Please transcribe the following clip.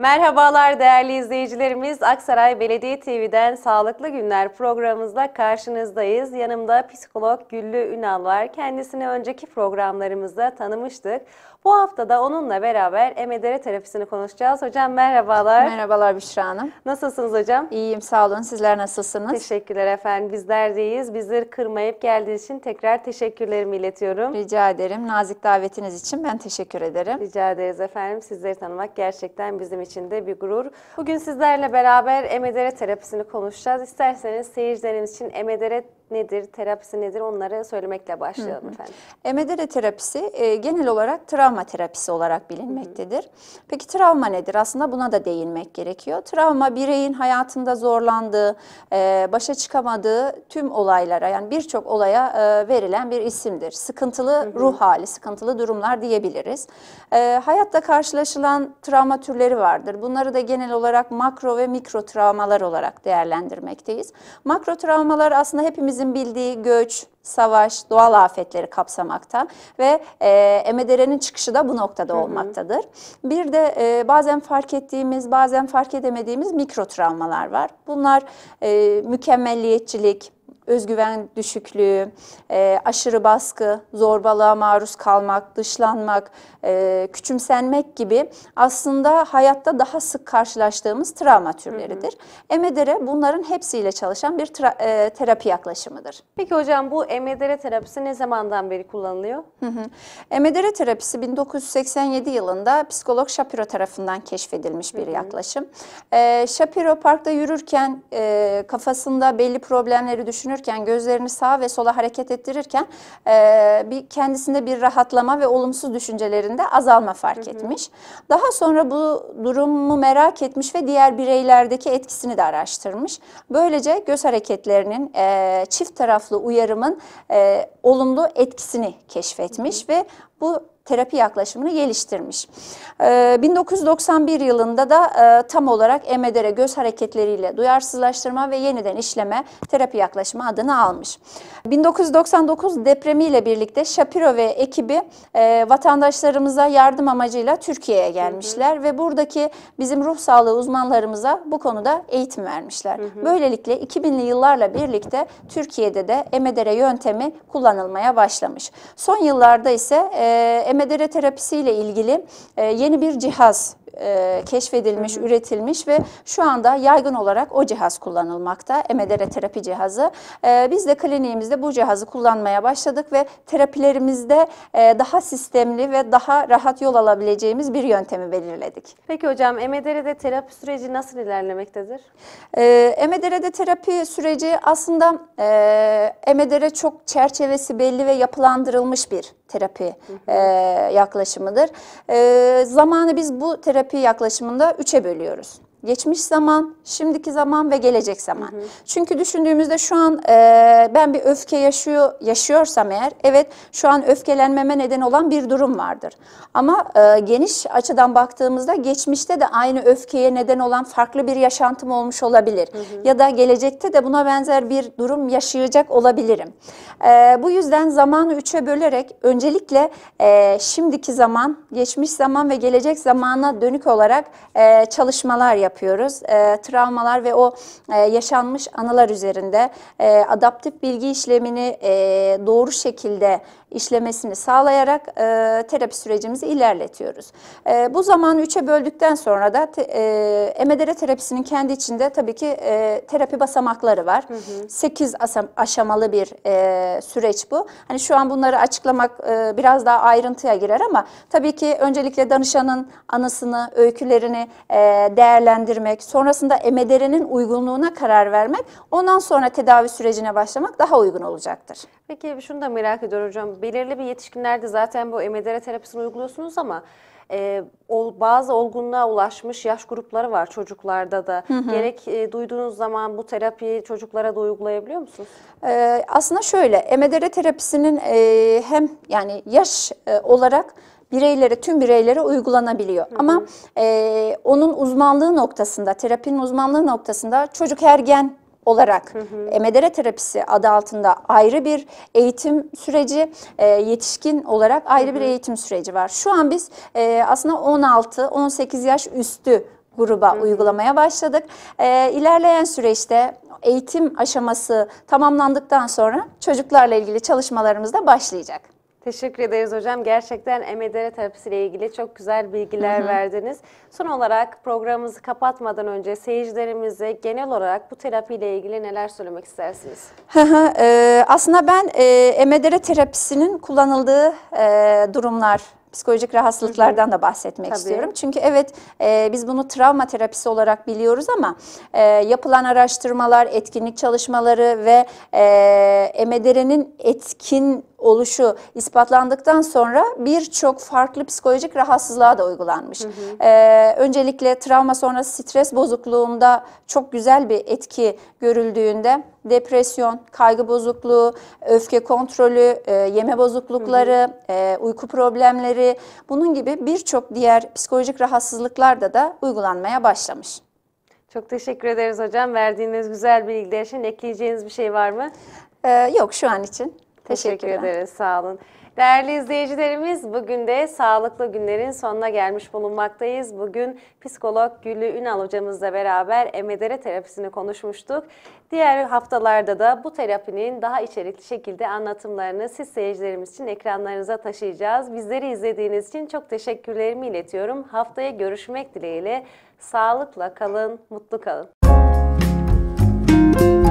Merhabalar değerli izleyicilerimiz. Aksaray Belediye TV'den Sağlıklı Günler programımızda karşınızdayız. Yanımda psikolog Güllü Ünal var. Kendisini önceki programlarımızda tanımıştık. Bu hafta da onunla beraber emedere e terapisini konuşacağız. Hocam merhabalar. Merhabalar Büşra Hanım. Nasılsınız hocam? İyiyim sağ olun. Sizler nasılsınız? Teşekkürler efendim. Bizler deyiz. Bizleri kırmayıp geldiğiniz için tekrar teşekkürlerimi iletiyorum. Rica ederim. Nazik davetiniz için ben teşekkür ederim. Rica ederiz efendim. Sizleri tanımak gerçekten bizim için için de bir gurur. Bugün sizlerle beraber emedere e terapisini konuşacağız. İsterseniz seyircilerimiz için emedere nedir, terapisi nedir onları söylemekle başlayalım hı hı. efendim. EMDR terapisi e, genel olarak travma terapisi olarak bilinmektedir. Hı hı. Peki travma nedir? Aslında buna da değinmek gerekiyor. Travma bireyin hayatında zorlandığı, e, başa çıkamadığı tüm olaylara yani birçok olaya e, verilen bir isimdir. Sıkıntılı hı hı. ruh hali, sıkıntılı durumlar diyebiliriz. E, hayatta karşılaşılan travma türleri vardır. Bunları da genel olarak makro ve mikro travmalar olarak değerlendirmekteyiz. Makro travmalar aslında hepimiz hepimizin bildiği göç, savaş, doğal afetleri kapsamakta ve e, emederenin çıkışı da bu noktada Hı-hı. olmaktadır. Bir de e, bazen fark ettiğimiz, bazen fark edemediğimiz mikro travmalar var. Bunlar e, mükemmelliyetçilik, özgüven düşüklüğü, e, aşırı baskı, zorbalığa maruz kalmak, dışlanmak, e, küçümsenmek gibi aslında hayatta daha sık karşılaştığımız travma türleridir. Emedere e e bunların hepsiyle çalışan bir e, terapi yaklaşımıdır. Peki hocam bu emedere e terapisi ne zamandan beri kullanılıyor? Emedere terapisi 1987 yılında psikolog Shapiro tarafından keşfedilmiş bir yaklaşım. E, Shapiro parkta yürürken e, kafasında belli problemleri düşünür düşünürken, gözlerini sağa ve sola hareket ettirirken e, bir kendisinde bir rahatlama ve olumsuz düşüncelerinde azalma fark hı hı. etmiş. Daha sonra bu durumu merak etmiş ve diğer bireylerdeki etkisini de araştırmış. Böylece göz hareketlerinin e, çift taraflı uyarımın e, olumlu etkisini keşfetmiş hı hı. ve bu terapi yaklaşımını geliştirmiş. 1991 ee, yılında da e, tam olarak Emedere e e göz hareketleriyle duyarsızlaştırma ve yeniden işleme terapi yaklaşımı adını almış. 1999 depremiyle birlikte Shapiro ve ekibi vatandaşlarımıza yardım amacıyla Türkiye'ye gelmişler hı hı. ve buradaki bizim ruh sağlığı uzmanlarımıza bu konuda eğitim vermişler. Hı hı. Böylelikle 2000'li yıllarla birlikte Türkiye'de de Emedere yöntemi kullanılmaya başlamış. Son yıllarda ise emedere terapisiyle ilgili e, yeni bir cihaz e, keşfedilmiş, üretilmiş ve şu anda yaygın olarak o cihaz kullanılmakta. EMDR terapi cihazı. E, biz de kliniğimizde bu cihazı kullanmaya başladık ve terapilerimizde e, daha sistemli ve daha rahat yol alabileceğimiz bir yöntemi belirledik. Peki hocam EMDR'de terapi süreci nasıl ilerlemektedir? E, EMDR'de terapi süreci aslında e, EMDR çok çerçevesi belli ve yapılandırılmış bir terapi hı hı. E, yaklaşımıdır. E, zamanı biz bu terapi terapi yaklaşımında üç'e bölüyoruz geçmiş zaman, şimdiki zaman ve gelecek zaman. Hı hı. Çünkü düşündüğümüzde şu an e, ben bir öfke yaşıyor yaşıyorsam eğer, evet şu an öfkelenmeme neden olan bir durum vardır. Ama e, geniş açıdan baktığımızda geçmişte de aynı öfkeye neden olan farklı bir yaşantım olmuş olabilir. Hı hı. Ya da gelecekte de buna benzer bir durum yaşayacak olabilirim. E, bu yüzden zamanı üçe bölerek öncelikle e, şimdiki zaman, geçmiş zaman ve gelecek zamana dönük olarak e, çalışmalar yapıyoruz yapıyoruz. E, travmalar ve o e, yaşanmış anılar üzerinde e, adaptif bilgi işlemini e, doğru şekilde işlemesini sağlayarak e, terapi sürecimizi ilerletiyoruz. E, bu zamanı üçe böldükten sonra da te, e, MDR e e terapisinin kendi içinde tabii ki e, terapi basamakları var. sekiz aşamalı bir e, süreç bu. Hani şu an bunları açıklamak e, biraz daha ayrıntıya girer ama tabii ki öncelikle danışanın anısını, öykülerini e, değerlendirmek değerlendirmek, sonrasında emederenin uygunluğuna karar vermek, ondan sonra tedavi sürecine başlamak daha uygun olacaktır. Peki şunu da merak ediyorum hocam. Belirli bir yetişkinlerde zaten bu emedere terapisini uyguluyorsunuz ama e, ol, bazı olgunluğa ulaşmış yaş grupları var çocuklarda da. Hı hı. Gerek e, duyduğunuz zaman bu terapiyi çocuklara da uygulayabiliyor musunuz? E, aslında şöyle, emedere terapisinin e, hem yani yaş e, olarak bireylere, tüm bireylere uygulanabiliyor. Hı hı. Ama e, onun uzmanlığı noktasında, terapinin uzmanlığı noktasında çocuk ergen olarak hı hı. E, medere terapisi adı altında ayrı bir eğitim süreci, e, yetişkin olarak ayrı hı hı. bir eğitim süreci var. Şu an biz e, aslında 16-18 yaş üstü gruba hı. uygulamaya başladık. E, ilerleyen süreçte eğitim aşaması tamamlandıktan sonra çocuklarla ilgili çalışmalarımız da başlayacak. Teşekkür ederiz hocam. Gerçekten EMDR terapisiyle ilgili çok güzel bilgiler hı hı. verdiniz. Son olarak programımızı kapatmadan önce seyircilerimize genel olarak bu terapiyle ilgili neler söylemek istersiniz? Hı ee, aslında ben e, EMDR terapisinin kullanıldığı e, durumlar psikolojik rahatsızlıklardan da bahsetmek Tabii. istiyorum. Çünkü evet e, biz bunu travma terapisi olarak biliyoruz ama e, yapılan araştırmalar, etkinlik çalışmaları ve e, MDR'nin e etkin oluşu ispatlandıktan sonra birçok farklı psikolojik rahatsızlığa da uygulanmış. Hı hı. Ee, öncelikle travma sonrası stres bozukluğunda çok güzel bir etki görüldüğünde depresyon, kaygı bozukluğu, öfke kontrolü, e, yeme bozuklukları, e, uyku problemleri bunun gibi birçok diğer psikolojik rahatsızlıklarda da uygulanmaya başlamış. Çok teşekkür ederiz hocam. Verdiğiniz güzel bilgiler için ekleyeceğiniz bir şey var mı? Ee, yok şu an için. Teşekkür ederiz. Sağ olun. Değerli izleyicilerimiz bugün de sağlıklı günlerin sonuna gelmiş bulunmaktayız. Bugün psikolog Gülü Ünal hocamızla beraber emedere e terapisini konuşmuştuk. Diğer haftalarda da bu terapinin daha içerikli şekilde anlatımlarını siz seyircilerimiz için ekranlarınıza taşıyacağız. Bizleri izlediğiniz için çok teşekkürlerimi iletiyorum. Haftaya görüşmek dileğiyle sağlıkla kalın, mutlu kalın. Müzik